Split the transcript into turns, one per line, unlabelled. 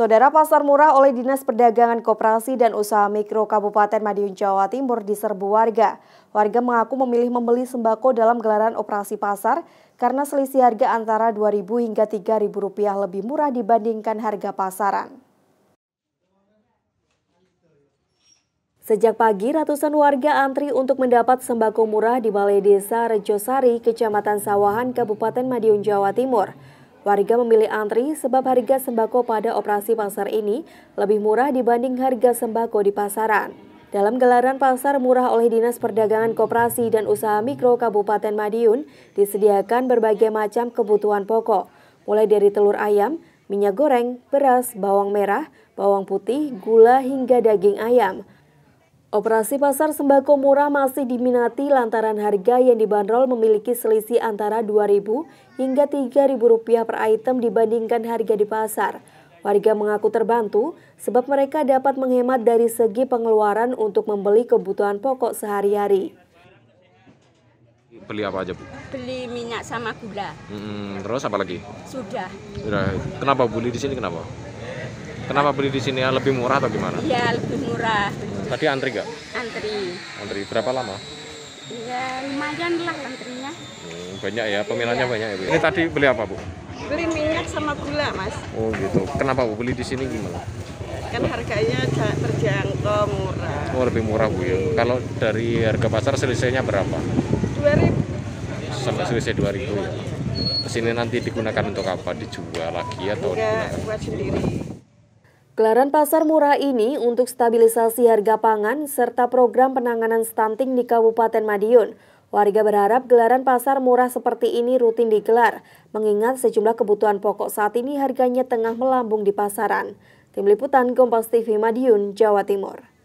Saudara pasar murah oleh Dinas Perdagangan Koperasi dan Usaha Mikro Kabupaten Madiun Jawa Timur diserbu warga. Warga mengaku memilih membeli sembako dalam gelaran operasi pasar karena selisih harga antara Rp2.000 hingga Rp3.000 lebih murah dibandingkan harga pasaran. Sejak pagi, ratusan warga antri untuk mendapat sembako murah di Balai Desa Rejosari, Kecamatan Sawahan, Kabupaten Madiun, Jawa Timur. Warga memilih antri sebab harga sembako pada operasi pasar ini lebih murah dibanding harga sembako di pasaran. Dalam gelaran pasar murah oleh Dinas Perdagangan Koperasi dan Usaha Mikro Kabupaten Madiun, disediakan berbagai macam kebutuhan pokok, mulai dari telur ayam, minyak goreng, beras, bawang merah, bawang putih, gula, hingga daging ayam. Operasi pasar sembako murah masih diminati lantaran harga yang dibanderol memiliki selisih antara Rp2.000 hingga Rp3.000 per item dibandingkan harga di pasar. Warga mengaku terbantu sebab mereka dapat menghemat dari segi pengeluaran untuk membeli kebutuhan pokok sehari-hari.
Beli apa aja, Bu? Beli minyak
sama gula.
Hmm, terus apa lagi? Sudah. Sudah. Kenapa beli di sini kenapa? Kenapa beli di sini lebih murah atau gimana?
Iya, lebih murah. Tadi antri nggak? Antri.
Antri berapa lama?
Ya lumayan lah antrinya. Hmm,
banyak ya, peminatnya iya. banyak ya Ini tadi beli apa Bu?
Beli minyak sama gula Mas.
Oh gitu. Kenapa Bu beli di sini gimana?
Kan harganya terjangkau murah.
Oh lebih murah Bu ya. Kalau dari harga pasar selisihnya berapa? Dua ribu. sampai selisih dua ribu ya. sini nanti digunakan untuk apa? Dijual lagi atau? Enggak, buat sendiri.
Gelaran pasar murah ini untuk stabilisasi harga pangan serta program penanganan stunting di Kabupaten Madiun. Warga berharap gelaran pasar murah seperti ini rutin digelar, mengingat sejumlah kebutuhan pokok saat ini harganya tengah melambung di pasaran. Tim Liputan Kompas TV Madiun, Jawa Timur.